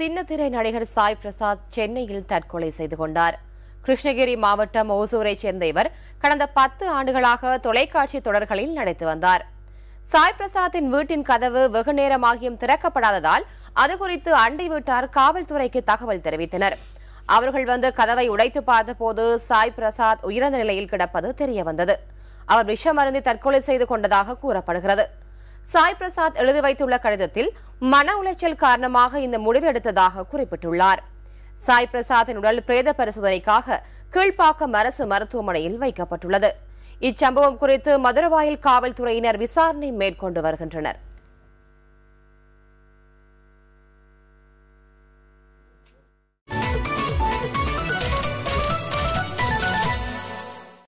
சின்னத்திரை நடிகர் சாய் பிரசாத் சென்னையில் தற்கொலை செய்து கொண்டார் கிருஷ்ணகிரி மாவட்டம் ஓசூரை சேர்ந்த இவர் கடந்த பத்து ஆண்டுகளாக தொலைக்காட்சி தொடர்களில் நடித்து வந்தார் சாய் பிரசாத்தின் வீட்டின் கதவு வெகு நேரமாகியும் திறக்கப்படாததால் அது குறித்து அண்டை வீட்டார் காவல்துறைக்கு தகவல் தெரிவித்தனர் அவர்கள் வந்து கதவை உடைத்து பார்த்தபோது சாய் பிரசாத் உயிரிழந்த நிலையில் கிடப்பது தெரியவந்தது அவர் விஷமருந்தி தற்கொலை செய்து கொண்டதாக கூறப்படுகிறது சாய் பிரசாத் எழுதி வைத்துள்ள கடிதத்தில் மன உளைச்சல் காரணமாக இந்த முடிவு எடுத்ததாக குறிப்பிட்டுள்ளார் சாய் பிரசாத்தின் உடல் பிரேத பரிசோதனைக்காக கீழ்ப்பாக்கம் அரசு மருத்துவமனையில் வைக்கப்பட்டுள்ளது இச்சம்பவம் குறித்து மதுரவாயில் காவல்துறையினர் விசாரணை மேற்கொண்டு வருகின்றனர்